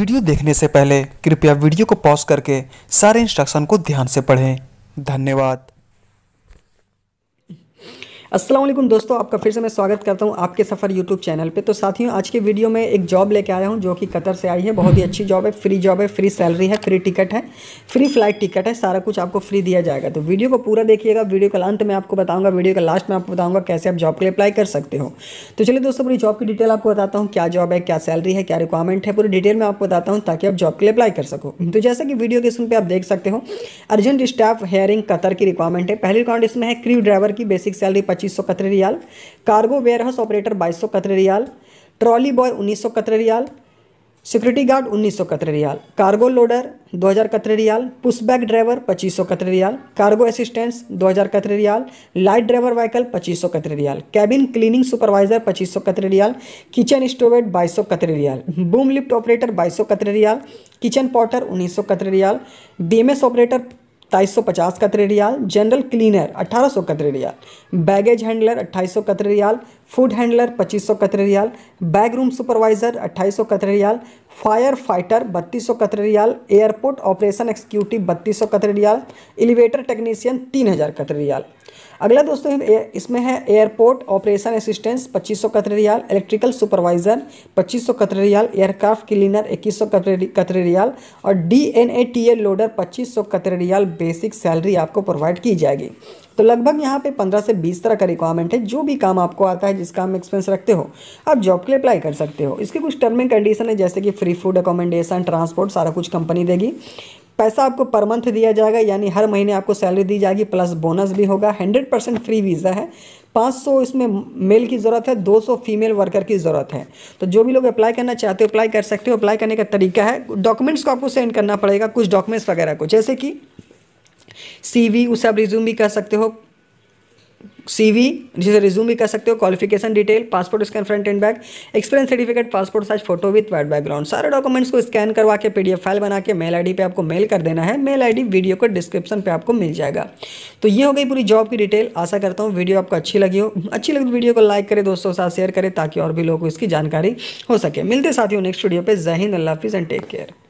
video देखने से पहले कृपया वीडियो को पॉज करके सारे इंस्ट्रक्शन को ध्यान से पढ़ें धन्यवाद असलम दोस्तों आपका फिर से मैं स्वागत करता हूँ आपके सफ़र यूट्यूब चैनल पे तो साथियों आज के वीडियो में एक जॉब लेके आया हूँ जो कि कतर से आई है बहुत ही अच्छी जॉब है फ्री जॉब है फ्री सैलरी है फ्री टिकट है फ्री फ्लाइट टिकट है सारा कुछ आपको फ्री दिया जाएगा तो वीडियो को पूरा देखिएगा वीडियो का अंत में आपको बताऊँगा वीडियो का लास्ट में आपको बताऊँगा कैसे आप जॉब के लिए अप्लाई कर सकते हो तो चलिए दोस्तों पूरी जॉब की डिटेल आपको बताता हूँ क्या जॉब है क्या सैलरी है क्या रिक्वायरमेंट है पूरी डिटेल में आपको बताता हूँ ताकि आप जॉब के लिए अप्लाई कर सको तो जैसा कि वीडियो के सुन पर आप देख सकते हो अर्जेंट स्टाफ हेयरिंग कतर की रिक्वायरमेंट है पहली रिक्वायरमेंट इसमें है क्रू ड्राइवर की बेसिक सैलरी पच्चीस सौ Qatari riyal cargo warehouse operator बाईस सौ कतरे रियाल ट्रॉली बॉय उन्नीस सौ कतरे रियाल सिक्योरिटी गार्ड उन्नीस सौ कतरे रियाल कार्गो लोडर दो हज़ार कतरे रियाल पुशबैक ड्राइवर पच्चीस सौ कतरे रियाल कार्गो असिस्टेंस दो हज़ार कतरे रियाल लाइट ड्राइवर व्हीकल पच्चीस सौ Qatari riyal cabin cleaning supervisor पच्चीस सौ कतरे रियाल किचन स्टोवेट बाईस सौ Qatari riyal boom lift operator बाईस सौ कतरे रियाल किचन पॉटर उन्नीस सौ कतरे रियाल एस ऑपरेटर सत्ताईस सौ पचास कतरे रियाल जनरल क्लीनर अट्ठारह सौ कतरे रियाल बैगेज हैंडलर अट्ठाईस सौ कतरे रियाल फूड हैंडलर 2500 सौ Qatari riyal bag room supervisor 2800 सौ कतरे रियाल फायर फाइटर 3200 सौ Qatari riyal airport operation executive 3200 सौ कतरे रियाल एलिवेटर टेक्नीशियन 3000 हज़ार कतरे रियाल अगला दोस्तों इसमें है एयरपोर्ट ऑपरेशन असिस्टेंस 2500 सौ कतरे रियाल इलेक्ट्रिकल सुपरवाइजर 2500 सौ कतरे रियाल एयरक्राफ्ट क्लीनर 2100 सौ कतरे रियाल और D N A T A loader 2500 सौ कतरे रियाल बेसिक सैलरी आपको प्रोवाइड की जाएगी तो लगभग यहाँ पे पंद्रह से बीस तरह का रिक्वायरमेंट है जो भी काम आपको आता है जिस काम में एक्सपेंस रखते हो आप जॉब के लिए अप्लाई कर सकते हो इसके कुछ टर्म एंड कंडीशन है जैसे कि फ्री फूड अकोमोडेशन ट्रांसपोर्ट सारा कुछ कंपनी देगी पैसा आपको पर मंथ दिया जाएगा यानी हर महीने आपको सैलरी दी जाएगी प्लस बोनस भी होगा हंड्रेड परसेंट फ्री वीज़ा है 500 इसमें मेल की ज़रूरत है 200 फीमेल वर्कर की ज़रूरत है तो जो भी लोग अप्लाई करना चाहते हो अप्लाई कर सकते हो अप्लाई करने का तरीका है डॉक्यूमेंट्स को आपको सेंड करना पड़ेगा कुछ डॉक्यूमेंट्स वगैरह को जैसे कि सीवी उसे आप रिज्यूम भी कर सकते हो सीवी जिसे रिज्यूम भी कर सकते हो qualification detail passport scan front and back experience certificate passport size photo with white background सारे डॉक्यूमेंट्स को स्कैन करवा के पीडीएफ फाइल बना के मेल आईडी पे आपको मेल कर देना है मेल आईडी वीडियो को डिस्क्रिप्शन पे आपको मिल जाएगा तो ये हो गई पूरी जॉब की डिटेल आशा करता हूँ वीडियो आपको अच्छी लगी हो अच्छी लगी वीडियो को लाइक करें दोस्तों के साथ शेयर करें ताकि और भी लोगों को इसकी जानकारी हो सके मिलते साथियों नेक्स्ट वीडियो पर जहिंद अल्लाफिज एंड टेक केयर